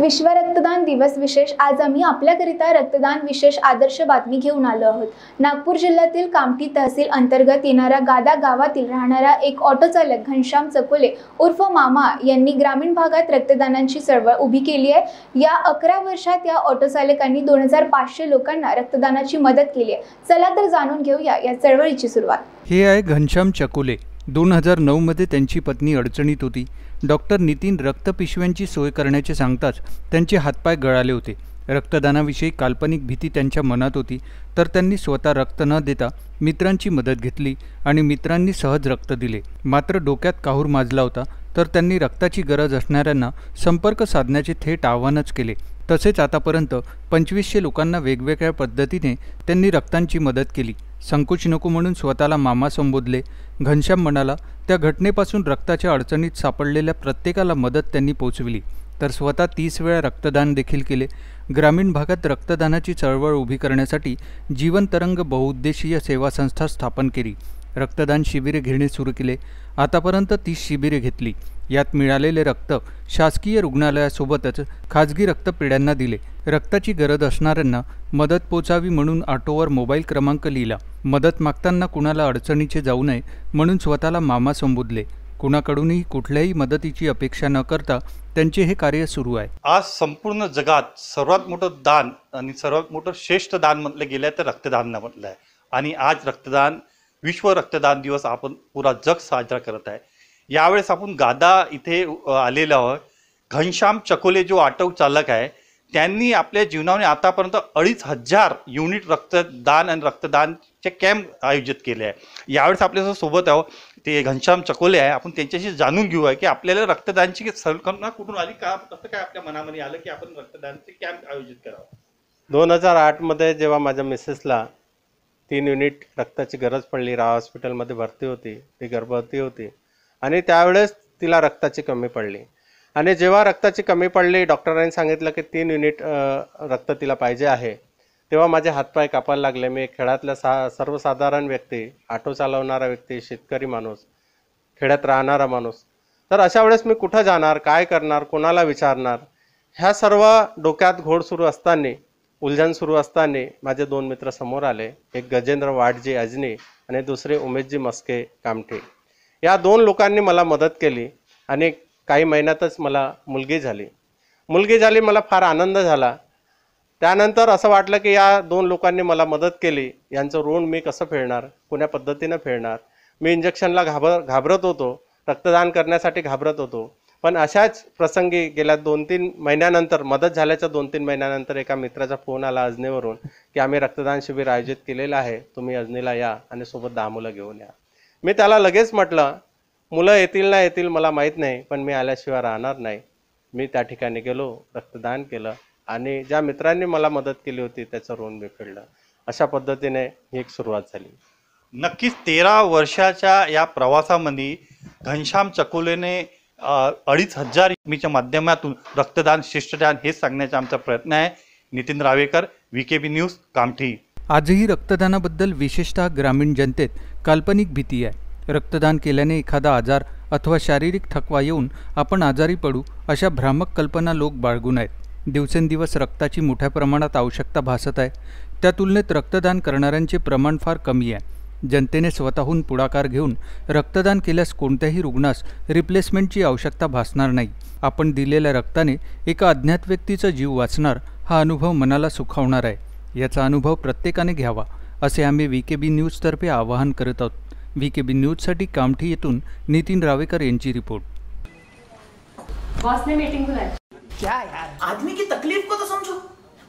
विश्व रक्तदान दिवस विशेष आज आम्ही आपल्याकरिता रक्तदान विशेष आदर्श बातमी घेऊन आलो आहोत नागपूर जिल्ह्यातील कामठी तहसील अंतर्गत येणाऱ्या गादा गावातील राहणारा एक ऑटो चालक घनश्याम चकोले उर्फ मामा यांनी ग्रामीण भागात रक्तदानांची चळवळ उभी केली आहे या अकरा वर्षात या ऑटो चालकांनी दोन हजार पाचशे लोकांना रक्तदानाची मदत केली आहे चला तर जाणून घेऊया या चळवळीची सुरुवात हे आहे घनश्याम चकोले दोन हजार नऊमध्ये त्यांची पत्नी अडचणीत होती डॉक्टर नितीन रक्तपिशव्यांची सोय करण्याचे सांगताच त्यांचे हातपाय गळाले होते रक्तदानाविषयी काल्पनिक भीती त्यांच्या मनात होती तर त्यांनी स्वतः रक्त न देता मित्रांची मदत घेतली आणि मित्रांनी सहज रक्त दिले मात्र डोक्यात काहूर माजला होता तर त्यांनी रक्ताची गरज असणाऱ्यांना संपर्क साधण्याचे थेट आव्हानच केले तसेच आतापर्यंत पंचवीसशे लोकांना वेगवेगळ्या पद्धतीने त्यांनी रक्तांची मदत केली संकुच नको म्हणून स्वतःला मामा संबोधले घनश्याम म्हणाला त्या घटनेपासून रक्ताच्या अडचणीत सापडलेल्या प्रत्येकाला मदत त्यांनी पोचविली तर स्वतः तीस वेळा रक्तदान देखील केले ग्रामीण भागात रक्तदानाची चळवळ उभी करण्यासाठी जीवन तरंग बहुउद्देशीय सेवा संस्था स्थापन केली रक्तदान शिबिरे घेणे सुरू केले आतापर्यंत तीस शिबिरे घेतली यात मिळालेले रक्त शासकीय रुग्णालयासोबतच खाजगी रक्तपेढ्यांना दिले रक्ताची गरज असणाऱ्यांना मदत पोचावी म्हणून ऑटोवर मोबाईल क्रमांक लिहिला मदत मागताना कुणाला अडचणीचे जाऊ नये म्हणून स्वतःला मामा संबोधले कुणाकडूनही कुठल्याही मदतीची अपेक्षा न करता त्यांचे हे कार्य सुरू आहे आज संपूर्ण जगात सर्वात मोठं दान आणि सर्वात मोठं श्रेष्ठ दान म्हटलं गेलं तर रक्तदान म्हटलं आहे आणि आज रक्तदान विश्व रक्तदान दिवस आपण पुरा जग साजरा करत आहे यावेळेस आपण गादा इथे आलेलो आहोत घनश्याम चकोले जो ऑटो चालक आहे त्यांनी आपल्या जीवनाने आतापर्यंत अडीच हजार युनिट रक्तदान आणि रक्तदानचे कॅम्प आयोजित केले आहे यावेळेस आपल्या सोबत आहोत ते घनश्याम चकोले आहे आपण त्यांच्याशी जाणून घेऊ आहे की आपल्याला रक्तदानची संकल्पना कुठून आली का कसं काय आपल्या मनामध्ये आलं की आपण रक्तदानचे कॅम्प आयोजित करावं दोन हजार आठमध्ये जेव्हा माझ्या मिसेसला तीन युनिट रक्ताची गरज पडली राव हॉस्पिटलमध्ये भरती होती ती गर्भवती होती आणि त्यावेळेस तिला रक्ताची कमी पडली आणि जेव्हा रक्ताची कमी पडली डॉक्टरांनी सांगितलं की तीन युनिट रक्त तिला पाहिजे आहे तेव्हा माझे हातपाय कापायला लागले मी खेड्यातल्या सा सर्वसाधारण व्यक्ती ऑटो चालवणारा व्यक्ती शेतकरी माणूस खेड्यात राहणारा माणूस तर अशा वेळेस मी कुठं जाणार काय करणार कोणाला विचारणार ह्या सर्व डोक्यात घोड सुरू असताना उलझन सुरू असताना माझे दोन मित्र समोर आले एक गजेंद्र वाडजी अजनी आणि दुसरे उमेशजी मस्के कामठे या दोन लोकांनी मला मदत केली आणि काही महिन्यातच मला मुलगी झाली मुलगी झाली मला फार आनंद झाला त्यानंतर असं वाटलं की या दोन लोकांनी मला मदत केली यांचं ऋण मी कसं फेडणार कोण्या पद्धतीनं फेडणार मी इंजेक्शनला घाबर घाबरत होतो रक्तदान करण्यासाठी घाबरत होतो पण अशाच प्रसंगी गेल्या दोन तीन महिन्यानंतर मदत झाल्याच्या दोन तीन महिन्यानंतर एका मित्राचा फोन आला अजनेवरून की आम्ही रक्तदान शिबिर आयोजित केलेलं आहे तुम्ही अजनेला या आणि सोबत दहा मुलं घेऊन या मी त्याला लगेच म्हटलं मुलं येतील ना येतील मला माहीत नाही पण मी आल्याशिवाय राहणार नाही मी त्या ठिकाणी गेलो रक्तदान केलं आणि ज्या मित्रांनी मला मदत केली होती त्याचं ऋण मी फेडलं अशा पद्धतीने ही एक सुरुवात झाली नक्कीच तेरा वर्षाच्या या प्रवासामध्ये घनश्याम चकुलेने अडीच हजार मीच्या माध्यमातून रक्तदान शिष्टदान हे सांगण्याचा आमचा प्रयत्न आहे Nitin Ravekar V K B news Kamthi आजही रक्तदानाबद्दल विशेषतः ग्रामीण जनतेत काल्पनिक भीती आहे रक्तदान केल्याने एखादा आजार अथवा शारीरिक थकवा येऊन आपण आजारी पडू अशा भ्रामक कल्पना लोक बाळगून आहेत दिवसेंदिवस रक्ताची मोठ्या प्रमाणात आवश्यकता भासत आहे त्या तुलनेत रक्तदान करणाऱ्यांचे प्रमाण फार कमी आहे जनतेने स्वतःहून पुढाकार घेऊन रक्तदान केल्यास कोणत्याही रुग्णास रिप्लेसमेंटची आवश्यकता भासणार नाही आपण दिलेल्या रक्ताने एका अज्ञात व्यक्तीचा जीव वाचणार हा अनुभव मनाला सुखावणार आहे याचा अनुभव प्रत्येकाने घ्यावा असे आम्ही व्ही के बी न्यूजतर्फे आवाहन करत आहोत व्ही के बी न्यूजसाठी कामठी येथून नितीन रावेकर यांची रिपोर्ट आदमी की तकलीफ को तो समझो